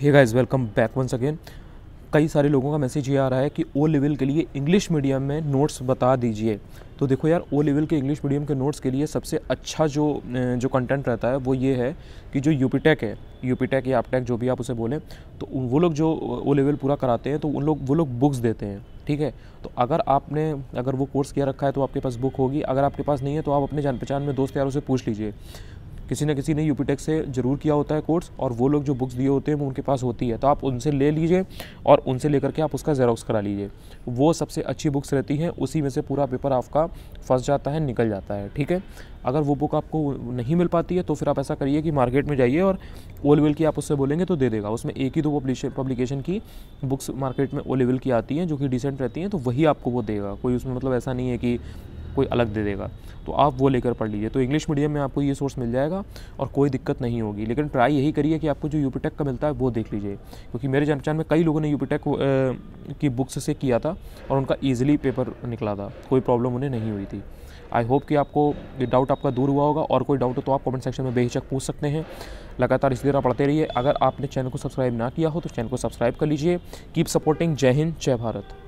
हे guys welcome back once again कई सारे लोगों का मैसेज ये आ रहा है कि ओ लेवल के लिए इंग्लिश मीडियम में नोट्स बता दीजिए तो देखो यार ओ लेवल के इंग्लिश मीडियम के नोट्स के लिए सबसे अच्छा जो जो कंटेंट रहता है वो ये है कि जो यूपीटेक है यूपीटेक या आपटेक जो भी आप उसे बोलें तो वो लोग जो ओ लेवल पूरा कराते हैं तो उन लोग वो लोग बुक्स देते हैं ठीक है तो अगर आपने अगर वो कोर्स किया रखा है तो आपके पास बुक होगी अगर आपके पास नहीं है तो आप अपने जान पहचान में दोस्त यारों से पूछ लीजिए किसी ना किसी ने यूपीटेक से ज़रूर किया होता है कोर्स और वो लोग जो बुक्स दिए होते हैं वो उनके पास होती है तो आप उनसे ले लीजिए और उनसे लेकर के आप उसका जेरोक्स करा लीजिए वो सबसे अच्छी बुक्स रहती हैं उसी में से पूरा पेपर आपका फंस जाता है निकल जाता है ठीक है अगर वो बुक आपको नहीं मिल पाती है तो फिर आप ऐसा करिए कि मार्केट में जाइए और लेवल की आप उससे बोलेंगे तो दे देगा उसमें एक ही दो पब्लिकेशन की बुक्स मार्केट में लेवल की आती हैं जो कि डिसेंट रहती हैं तो वही आपको वो देगा कोई उसमें मतलब ऐसा नहीं है कि कोई अलग दे देगा तो आप वो लेकर पढ़ लीजिए तो इंग्लिश मीडियम में आपको ये सोर्स मिल जाएगा और कोई दिक्कत नहीं होगी लेकिन ट्राई यही करिए कि आपको जो यूपीटेक का मिलता है वो देख लीजिए क्योंकि मेरे जान पहचान में कई लोगों ने यूपीटेक की बुक्स से किया था और उनका ईजिली पेपर निकला था कोई प्रॉब्लम उन्हें नहीं हुई थी आई होप कि आपको ये डाउट आपका दूर हुआ होगा और कोई डाउट हो तो आप कमेंट सेक्शन में बेहिचक पूछ सकते हैं लगातार इसी तरह पढ़ते रहिए अगर आपने चैनल को सब्सक्राइब ना किया हो तो चैनल को सब्सक्राइब कर लीजिए कीप सपोर्टिंग जय हिंद जय भारत